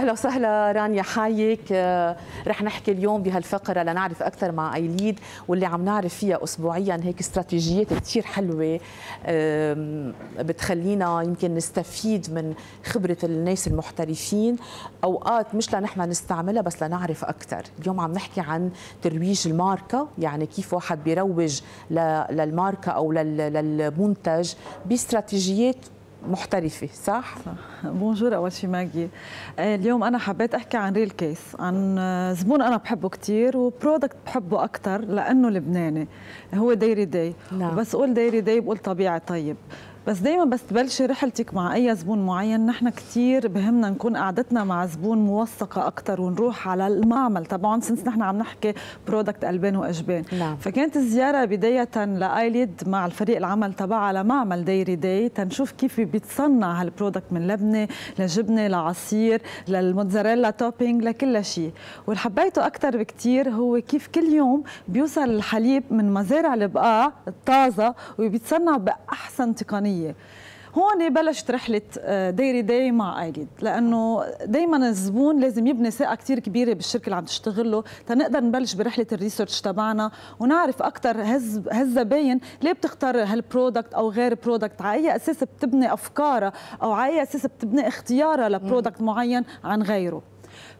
اهلا وسهلا رانيا حايك آه، رح نحكي اليوم بهالفقره لنعرف اكثر مع ايليد واللي عم نعرف فيها اسبوعيا هيك استراتيجيات كثير حلوه بتخلينا يمكن نستفيد من خبره الناس المحترفين اوقات مش لنحن نستعملها بس لنعرف اكثر اليوم عم نحكي عن ترويج الماركه يعني كيف واحد بيروج للماركه او للمنتج باستراتيجيات محترفه صح؟ صح بونجور اول شيء ماجي اليوم انا حبيت احكي عن ريل كيس عن زبون انا بحبه كثير وبرودكت بحبه اكثر لانه لبناني هو ديري داي نعم. بس قول ديري داي بقول طبيعي طيب بس دايما بس تبلشي رحلتك مع اي زبون معين نحن كثير بهمنا نكون قعدتنا مع زبون موثقه اكثر ونروح على المعمل تبعهم سنس نحن عم نحكي برودكت البان واجبان نعم. فكانت الزياره بدايه لايليد مع الفريق العمل تبعها لمعمل ديري داي تنشوف كيف بيتصنع هالبرودكت من لبنه لجبنه لعصير للموتزاريلا توبينج لكل شيء واللي حبيته اكثر بكثير هو كيف كل يوم بيوصل الحليب من مزارع البقاع الطازه وبيتصنع باحسن تقنيه العربيه هون بلشت رحلة آه، ديري داي مع ايليد لأنه دايما الزبون لازم يبني ثقة كتير كبيرة بالشركة اللي عم تشتغل له تنقدر نبلش برحلة الريسيرش تبعنا ونعرف أكثر هالزباين ليه بتختار هالبرودكت أو غير برودكت على أي أساس بتبني أفكارها أو على أي أساس بتبني اختيارها لبرودكت معين عن غيره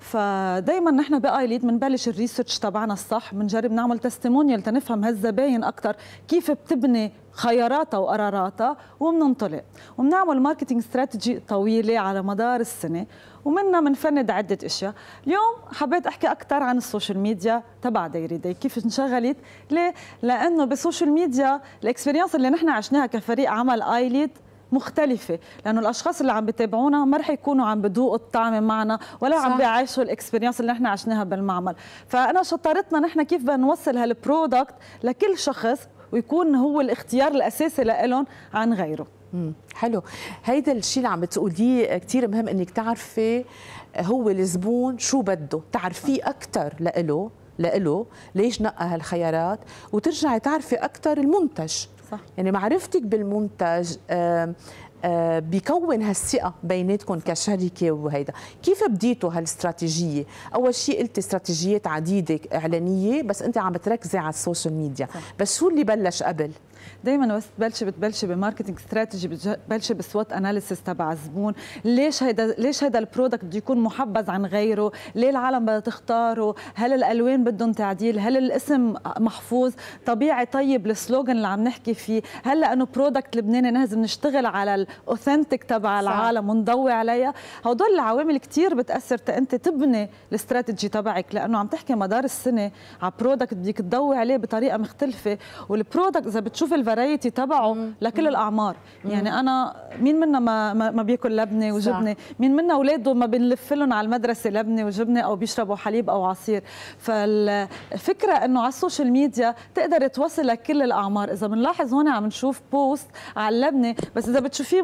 فدايما نحن بايليد بنبلش الريسيرش تبعنا الصح بنجرب نعمل تستيمونيال تنفهم هالزباين اكثر كيف بتبني خياراتها وقراراتها وبننطلق وبنعمل ماركتينج استراتيجي طويله على مدار السنه ومنها بنفند عده اشياء اليوم حبيت احكي اكثر عن السوشيال ميديا تبع دايري داي كيف انشغلت ليه لانه بالسوشيال ميديا الاكسبيرينس اللي نحن عشناها كفريق عمل ايليد مختلفه لانه الاشخاص اللي عم بتابعونا ما رح يكونوا عم بذوقوا الطعم معنا ولا صح. عم بيعيشوا الاكسبيرينس اللي نحن عشناها بالمعمل فانا شطارتنا نحن كيف بدنا نوصل هالبرودكت لكل شخص ويكون هو الاختيار الاساسي لإلهم عن غيره مم. حلو هيدا الشيء اللي عم بتقوليه كثير مهم انك تعرفي هو الزبون شو بده تعرفيه اكثر لإله لإله ليش نقى هالخيارات وترجعي تعرفي اكثر المنتج صح. يعني معرفتك بالمنتج بيكون هالثقه بيناتكم كشركه وهيدا كيف بديتوا هالاستراتيجيه اول شيء قلت استراتيجيات عديده اعلانيه بس انت عم تركزي على السوشيال ميديا صح. بس شو اللي بلش قبل دايما بس تبلشي بتبلشي بماركتنج استراتيجي بتبلشي بسوات اناليسيس تبع الزبون ليش هيدا ليش هيدا البرودكت بده يكون محبذ عن غيره ليه العالم بدها تختاره هل الالوان بدهم تعديل هل الاسم محفوظ طبيعي طيب السلوغن اللي عم نحكي فيه هل لانه برودكت لبناني لازم نشتغل على الاوثنتيك تبع العالم ونضوي عليها هدول العوامل كثير بتاثر انت تبني الاستراتيجي تبعك لانه عم تحكي مدار السنه على برودكت بدك تضوي عليه بطريقه مختلفه والبرودكت اذا بتشوف الفرايتي تبعه لكل الاعمار يعني انا مين منا ما ما بياكل لبنه وجبنه مين منا اولاده ما بنلف لهم على المدرسه لبنه وجبنه او بيشربوا حليب او عصير فالفكره انه على السوشيال ميديا تقدر توصل لكل الاعمار اذا بنلاحظ هون عم نشوف بوست على اللبنه بس اذا بتشوفيه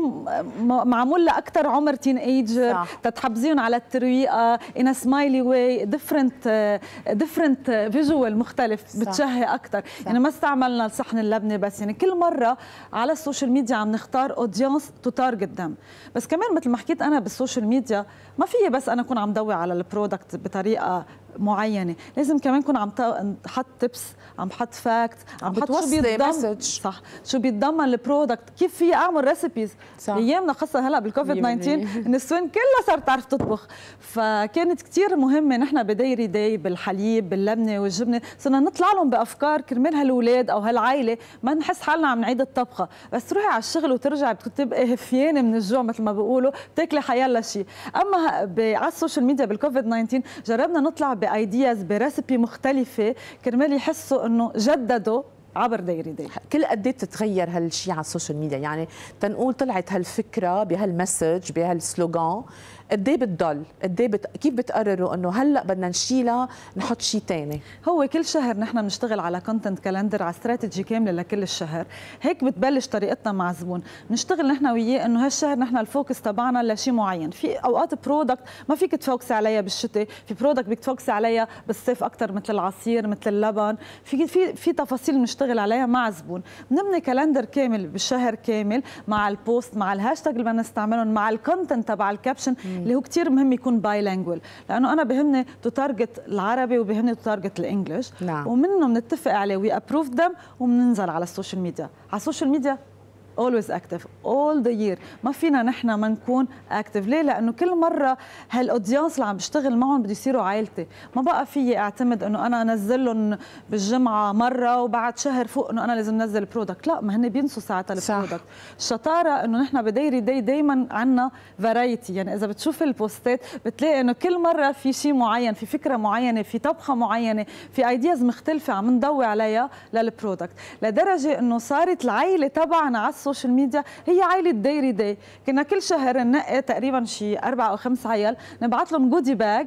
معمول لاكثر عمر تين ايجر تتحبزيهم على الترويقه ان سمايلي واي ديفرنت ديفرنت فيجوال مختلف بتشهي اكثر يعني ما استعملنا صحن اللبنه بس يعني كل مره على السوشيال ميديا عم نختار اودينس تتارجت دم بس كمان مثل ما حكيت انا بالسوشيال ميديا ما في بس انا اكون عم دوي على البرودكت بطريقه معينه لازم كمان كون عم حط تبس عم حط فاكت عم حط شو بيتضمن صح شو بيتضمن البرودكت كيف في اعمل ريسبيز ايامنا خاصه هلا بالكوفيد 19 النسوان كلها صارت تعرف تطبخ فكانت كثير مهمه نحن بدايري داي بالحليب باللبنه والجبنه صرنا نطلع لهم بافكار كرمال هالاولاد او هالعائله ما نحس حالنا عم نعيد الطبخه بس تروحي على الشغل وترجعي بتبقي هفيانه من الجوع مثل ما بيقولوا بتاكلي حيالله شيء اما على السوشيال ميديا بالكوفيد 19 جربنا نطلع ب بايدياز بريسبي مختلفه كرمال يحسوا انه جددوا عبر دايره دايري كل قد إيه تتغير هالشيء على السوشيال ميديا يعني تنقول طلعت هالفكره بهالمسج بهالسلوغان قد ايه بتضل قد ايه بت... كيف بتقرروا انه هلا بدنا نشيلها نحط شيء ثاني هو كل شهر نحن بنشتغل على كونتنت كالندر على استراتيجي كامله لكل الشهر هيك بتبلش طريقتنا مع الزبون بنشتغل نحن وياه انه هالشهر نحن الفوكس تبعنا لشيء معين في اوقات برودكت ما فيك تفوكسي عليها بالشتاء في برودكت بدك تفوكسي عليها بالصيف اكثر مثل العصير مثل اللبن في في في تفاصيل بنشتغل عليها مع الزبون بنبني كالندر كامل بالشهر كامل مع البوست مع الهاشتاج اللي بدنا نستعملهم مع الكونتنت تبع الكابشن اللي هو كثير مهم يكون لانجول لانه انا بهمني تو تارجت العربي وبهمني تو تارجت الانجلش نعم. ومنه بنتفق عليه وي ابروف دم وبننزل على السوشيال ميديا على السوشيال ميديا اولويز اكتف اول ذا يير ما فينا نحن ما نكون اكتف ليه لانه كل مره هالاودينس اللي عم بشتغل معهم بده يصيروا عائلتي ما بقى فيي اعتمد انه انا انزل لهم بالجمعه مره وبعد شهر فوق انه انا لازم انزل برودكت لا ما هن بينسوا ساعتها البرودكت الشطاره انه نحن بديري دي دائما عندنا فرايتي يعني اذا بتشوف البوستات بتلاقي انه كل مره في شيء معين في فكره معينه في طبخه معينه في ايدياز مختلفه عم نضوي عليها للبرودكت لدرجه انه صارت العائله تبعنا على السوشيال ميديا هي عائله دايري داي كنا كل شهر ننقي تقريبا شي اربع او خمس عيال نبعث لهم جودي باج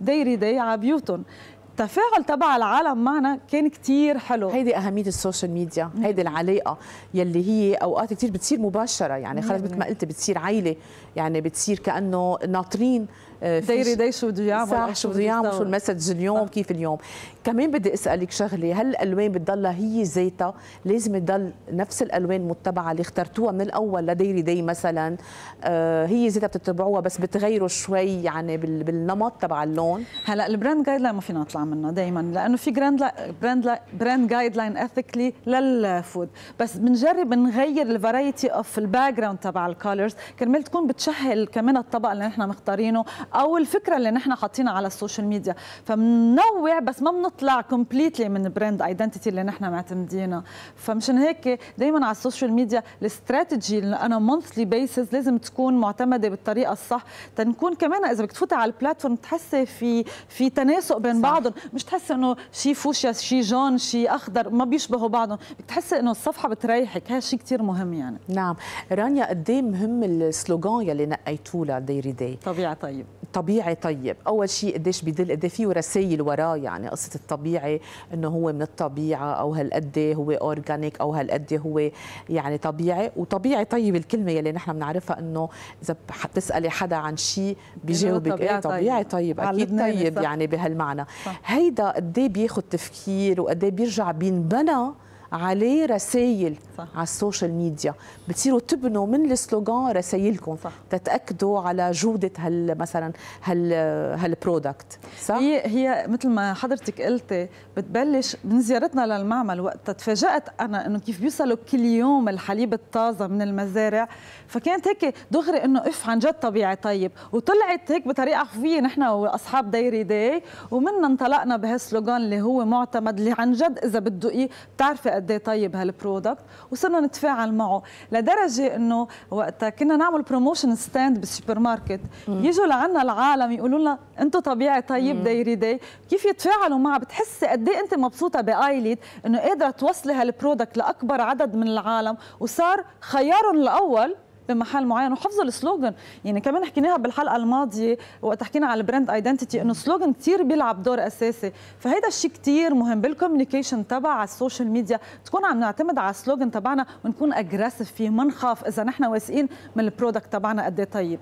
دايري داي على بيوتهم التفاعل تبع العالم معنا كان كتير حلو هيدي اهميه السوشيال ميديا هيدي العلاقه يلي هي اوقات كتير بتصير مباشره يعني خلص مثل ما قلت بتصير عيله يعني بتصير كانه ناطرين آه، دايري داي شو بده يعمل آه، شو بده يعمل شو المسج اليوم صح. كيف اليوم كمان بدي اسالك شغله هل الالوان بتضلها هي زيتها لازم تضل نفس الالوان المتبعه اللي اخترتوها من الاول لدايري داي مثلا آه هي زيتها بتتبعوها بس بتغيروا شوي يعني بالنمط تبع اللون هلا البراند جايد لاين ما فينا نطلع منه دائما لانه في جراند براند براند جايد لاين اثيكلي للفود بس بنجرب نغير الفرايتي اوف الباك جراوند تبع الكالرز كرمال تكون بتشهل كمان الطبق اللي نحن مختارينه او الفكره اللي نحن حاطينها على السوشيال ميديا فمنوع بس ما بنطلع كومبليتلي من براند ايدنتيتي اللي نحن معتمدينها فمشان هيك دائما على السوشيال ميديا الاستراتيجي اللي انا مونثلي بيسز لازم تكون معتمده بالطريقه الصح تنكون كمان اذا بدك تفوتي على البلاتفورم تحسي في في تناسق بين صح. بعضهم مش تحسي انه شيء فوشيا شيء جون شيء اخضر ما بيشبهوا بعضهم بتحسي انه الصفحه بتريحك هذا شيء كثير مهم يعني نعم رانيا قد إيه مهم السلوغان يلي نقيتوه لديري دي طبيعه طيب طبيعي طيب اول شيء قديش بيدل قد في رسائل وراه يعني قصه الطبيعي انه هو من الطبيعه او هالقد هو اورجانيك او هالقد هو يعني طبيعي وطبيعي طيب الكلمه يلي نحن بنعرفها انه اذا بتسالي حدا عن شيء بيجاوبك طبيعي, إيه، طبيعي طيب, طيب اكيد طيب صح. يعني بهالمعنى هيدا قد إيه بياخذ تفكير وقد إيه بيرجع بينبنى عليه رسائل على السوشيال ميديا بتصيروا تبنوا من السلوغان رسائلكم تتاكدوا على جوده هال مثلا هال هالبرودكت صح هي هي مثل ما حضرتك قلتي بتبلش من زيارتنا للمعمل وقتها تفاجات انا انه كيف بيوصلوا كل يوم الحليب الطازه من المزارع فكانت هيك دغري انه اف عن جد طبيعي طيب وطلعت هيك بطريقه خفيه نحن واصحاب دايري داي ومننا انطلقنا بهالسلوغان اللي هو معتمد اللي عن جد اذا بده ايه بتعرفي قد إيه طيب هالبرودكت وصرنا نتفاعل معه لدرجه انه وقتها كنا نعمل بروموشن ستاند بالسوبر ماركت يجوا لعنا العالم يقولوا لنا انتم طبيعي طيب دايري داي كيف يتفاعلوا معه بتحسي قد ايه انت مبسوطه بايليت انه قادره توصلي هالبرودكت لاكبر عدد من العالم وصار خيارهم الاول بمحل معين وحفظ السلوجن يعني كمان حكيناها بالحلقه الماضيه وقت حكينا على البراند ايدنتيتي انه السلوجن كثير بيلعب دور اساسي فهيدا الشيء كثير مهم بالكوميونيكيشن تبع على السوشيال ميديا تكون عم نعتمد على السلوجن تبعنا ونكون اجريسيف فيه ما نخاف اذا نحن واثقين من البرودكت تبعنا قد إيه طيب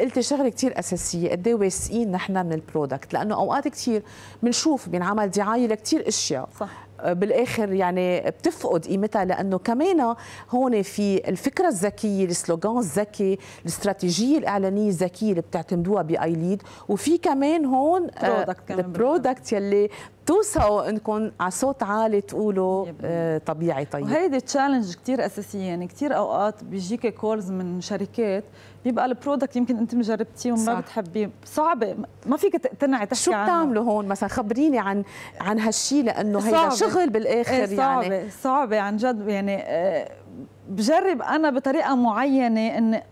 قلتي شغله كثير اساسيه قد ايه واثقين نحن من البرودكت لانه اوقات كثير بنشوف بينعمل دعايه لكثير اشياء صح. بالاخر يعني بتفقد قيمتها لانه كمان هون في الفكره الذكيه السلوغان الذكي الاستراتيجيه الاعلانيه الذكيه اللي بتعتمدوها بايليد وفي كمان هون البرودكت آه، يلي توصوا انكم على صوت عالي تقولوا آه، طبيعي طيب وهيدي تشالنج كثير اساسيه يعني كثير اوقات بيجيك كولز من شركات بيبقى البرودكت يمكن انت مجربتيه وما بتحبيه صعب ما فيك تقتنعي تحكي شو بتعملوا هون مثلا خبريني عن عن هالشيء لانه هيدا شغل بالاخر ايه صعبة يعني صعبة عن جد يعني آه، بجرب انا بطريقه معينه ان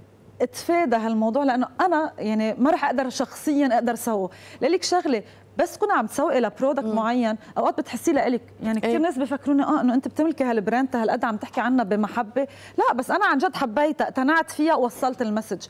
اتفادى هالموضوع لانه انا يعني ما رح اقدر شخصيا اقدر سوه لك شغله بس تكون عم تسوقي لبرودكت معين اوقات بتحسيه لإلك يعني كثير ايه؟ ناس بفكروني اه انه انت بتملكي هالبراند هالقد عم تحكي عنها بمحبه لا بس انا عن جد حبيتها اقتنعت فيها ووصلت المسج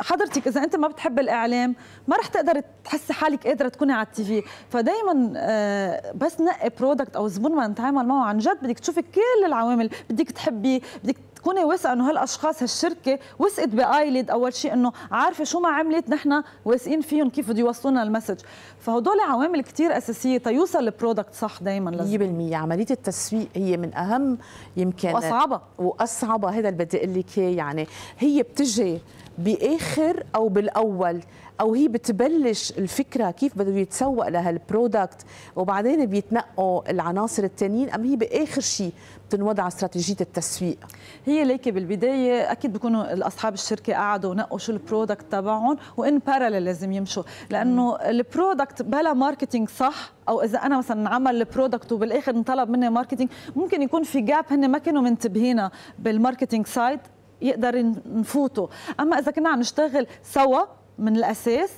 حضرتك اذا انت ما بتحب الاعلام ما رح تقدر تحسي حالك قادره تكوني على التي في فدائما آه بس نقي برودكت او زبون ما نتعامل معه عن جد بدك تشوفي كل العوامل بدك تحبيه بدك تكوني واثقه انه هالاشخاص هالشركه وثقت بايلد اول شيء انه عارفه شو ما عملت نحن واثقين فيهم كيف بده يوصلونا المسج فهدول عوامل كثير اساسيه تيوصل البرودكت صح دائما لازم 100% عمليه التسويق هي من اهم يمكن واصعبها واصعبها هذا اللي بدي اقول لك يعني هي بتجي باخر او بالاول او هي بتبلش الفكره كيف بده يتسوق لها البرودكت وبعدين بيتنقوا العناصر التانيين ام هي باخر شيء بتنوضع استراتيجيه التسويق هي ليكي بالبدايه اكيد بيكونوا اصحاب الشركه قعدوا نقوا شو البرودكت تبعهم وان بارل لازم يمشوا لانه البرودكت بلا ماركتينج صح او اذا انا مثلا عمل البرودكت وبالاخر انطلب مني ماركتينج ممكن يكون في جاب هن ما كانوا منتبهين بالماركتينج سايد يقدر نفوته اما اذا كنا عم نشتغل سوا من الاساس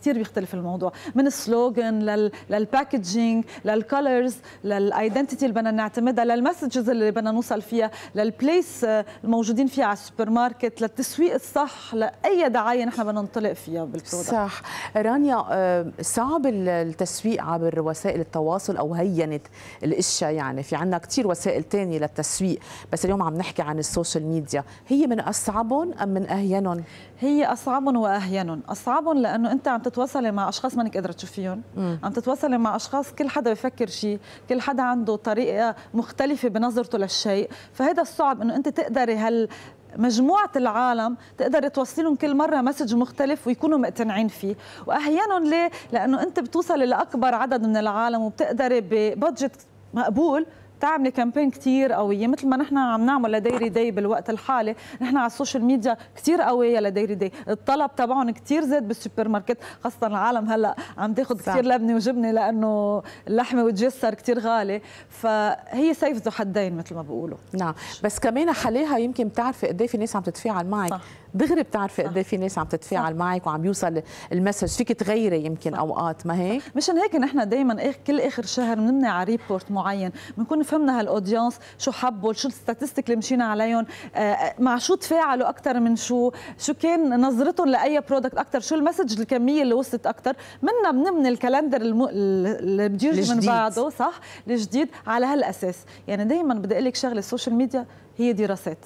كثير بيختلف الموضوع من السلوغن لل... للباكجينج للكولرز للايدنتيتي اللي بدنا نعتمدها للمسجز اللي بدنا نوصل فيها للبليس الموجودين فيها على السوبر ماركت للتسويق الصح لاي دعايه نحن بدنا ننطلق فيها بالبرودكت صح رانيا آه، صعب التسويق عبر وسائل التواصل او هينت الاشياء يعني في عندنا كثير وسائل ثانيه للتسويق بس اليوم عم نحكي عن السوشيال ميديا هي من اصعبهم ام من اهينهم هي اصعبهم واهينهم اصعبهم لانه انت عم تتواصلي مع اشخاص ما انك قادره تشوفيهم عم تتواصلي مع اشخاص كل حدا بفكر شيء كل حدا عنده طريقه مختلفه بنظرته للشيء فهذا الصعب انه انت تقدري هال مجموعة العالم تقدر توصلهم كل مرة مسج مختلف ويكونوا مقتنعين فيه وأحيانا ليه؟ لأنه أنت بتوصل لأكبر عدد من العالم وبتقدري ببادجت مقبول تعملي كامبين كثير قويه مثل ما نحن عم نعمل لديري داي بالوقت الحالي نحن على السوشيال ميديا كثير قويه لديري داي الطلب تبعهم كثير زاد بالسوبر ماركت خاصه العالم هلا عم تاخذ كثير لبنه وجبنه لانه اللحمه والجسر كثير غالي فهي سيف ذو حدين مثل ما بقولوا نعم بس كمان حليها يمكن بتعرفي قد في ناس عم تتفاعل معك دغري بتعرفي قد إيه في ناس عم تتفاعل معك وعم يوصل المسج فيك تغيري يمكن اوقات ما هيك مشان هيك نحن دائما كل اخر شهر بنمنع ريبورت معين بنكون فهمنا هالاودينس شو حبوا شو الستاتستيك اللي مشينا عليهم آه، آه، مع شو تفاعلوا اكثر من شو شو كان نظرتهم لاي برودكت اكثر شو المسج الكميه اللي وصلت اكثر منا بنمني الكالندر الم... اللي بيجي من بعده صح الجديد على هالاساس يعني دائما بدي اقول لك شغله السوشيال ميديا هي دراسات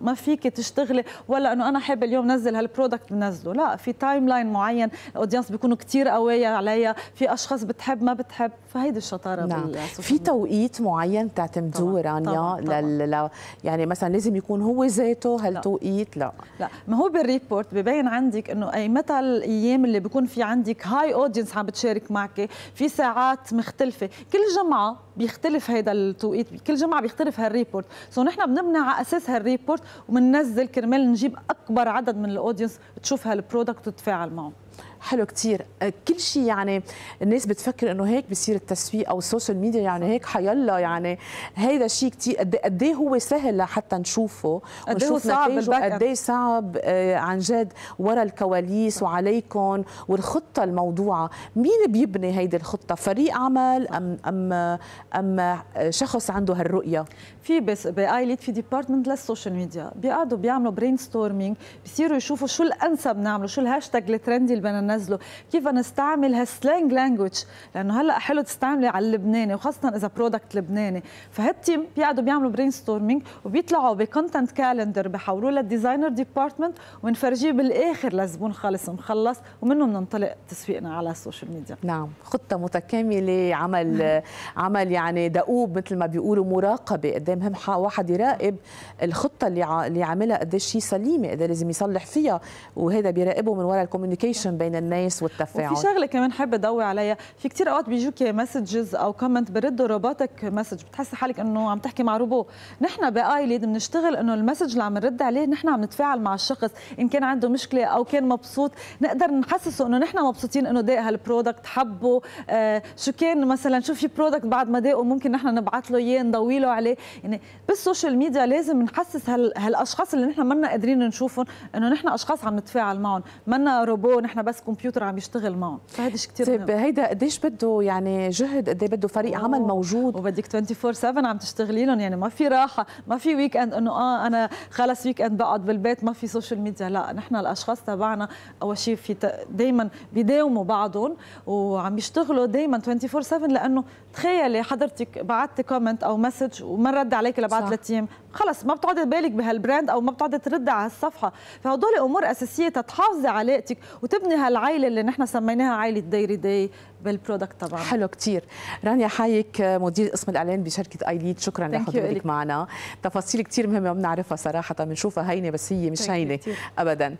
ما فيك تشتغلي ولا انه انا حابه اليوم نزل هالبرودكت بنزله لا في تايم لاين معين الاودينس بيكونوا كثير قوية عليا في اشخاص بتحب ما بتحب فهيدي الشطاره نعم. في توقيت معين تعتمدوه رانيا طبعاً. طبعاً. لل... ل... يعني مثلا لازم يكون هو ذاته هالتوقيت لا. لا لا ما هو بالريبورت ببين عندك انه اي متى الايام اللي بيكون في عندك هاي اودينس عم بتشارك معك في ساعات مختلفه كل جمعه بيختلف هذا التوقيت كل جمعه بيختلف هالريبورت سو نحن بنبني على اساس هالريبورت وبننزل كرمال نجيب اكبر عدد من الاودينس تشوف هالبرودكت وتتفاعل معه حلو كثير آه، كل شيء يعني الناس بتفكر انه هيك بصير التسويق او السوشيال ميديا يعني هيك حيلا يعني هيدا شيء كثير إيه- قد ايه هو سهل لحتى نشوفه ونشوف نتائجه قد ايه صعب إيه آه، عن جد ورا الكواليس وعليكم والخطه الموضوعه مين بيبني هيدي الخطه فريق عمل ام ام ام شخص عنده هالرؤيه في بس بايليت في ديبارتمنت للسوشيال ميديا بيقعدوا بيعملوا برين ستورمينج بيصيروا يشوفوا شو الانسب نعمله شو الهاشتاج الترندي اللي بدنا ننزله كيف نستعمل هالسلانج لانجوج لانه هلا حلو تستعملي على اللبناني وخاصه اذا برودكت لبناني فهالتيم بيقعدوا بيعملوا برين ستورمينج وبيطلعوا بكونتنت كالندر بحولوه للديزاينر ديبارتمنت ونفرجيه بالاخر للزبون خالص مخلص ومنه بننطلق تسويقنا على السوشيال ميديا نعم خطه متكامله عمل نعم. عمل يعني دؤوب مثل ما بيقولوا مراقبه قد إيه مهم واحد يراقب الخطه اللي اللي عاملها قد إيه شيء سليمه اذا إيه لازم يصلح فيها وهذا بيراقبه من وراء الكوميونيكيشن بين الناس والتفاعل وفي شغله كمان حابه ضوي عليها في كثير اوقات بيجوك مسجز او كومنت بردوا روبوتك مسج بتحس حالك انه عم تحكي مع روبو نحن بايليد بنشتغل انه المسج اللي عم نرد عليه نحن عم نتفاعل مع الشخص ان كان عنده مشكله او كان مبسوط نقدر نحسسه انه نحن مبسوطين انه ضاق هالبرودكت حبه آه شو كان مثلا شو في برودكت بعد ما ضاقه ممكن نحن نبعث له اياه نضوي له عليه يعني بالسوشيال ميديا لازم نحسس هال هالاشخاص اللي نحن ما قادرين نشوفهم انه نحن اشخاص عم نتفاعل معهم ما روبو نحن بس كمبيوتر عم يشتغل معه فهذا شيء كثير طيب هيدا قديش بده يعني جهد قد ايه بده فريق أوه. عمل موجود وبدك 24 7 عم تشتغلي لهم يعني ما في راحه ما في ويك اند انه اه انا خلص ويك اند بقعد بالبيت ما في سوشيال ميديا لا نحن الاشخاص تبعنا اول شيء في دائما بيداوموا بعضهم وعم يشتغلوا دائما 24 7 لانه تخيلي حضرتك بعثتي كومنت او مسج وما رد عليك بعد ثلاث ايام خلص ما بتقعد بالك بهالبراند او ما بتقعد ترد على الصفحه فهدول امور اساسيه تتحافظي علاقتك وتبني هالعيله اللي نحن سميناها عيله ديري داي بالبرودكت طبعا حلو كثير رانيا حايك مدير قسم الاعلان بشركه ايليد شكرا لحضورك معنا تفاصيل كثير مهمه ما بنعرفها صراحه بنشوفها هينه بس هي مش هينه ابدا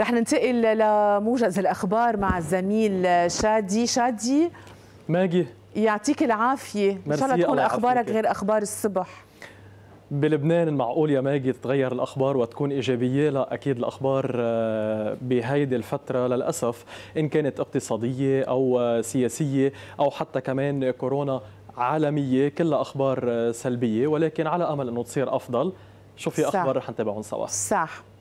رح ننتقل لموجز الاخبار مع الزميل شادي شادي ماجي يعطيك العافيه ان شاء الله تكون اخبارك غير اخبار الصبح بلبنان معقول يا ماجي تتغير الاخبار وتكون ايجابيه لا اكيد الاخبار آه، بهيدي الفتره للاسف ان كانت اقتصاديه او آه، سياسيه او حتى كمان كورونا عالميه كلها اخبار آه، سلبيه ولكن على امل انه تصير افضل شو في اخبار رح نتابعهم سوا صح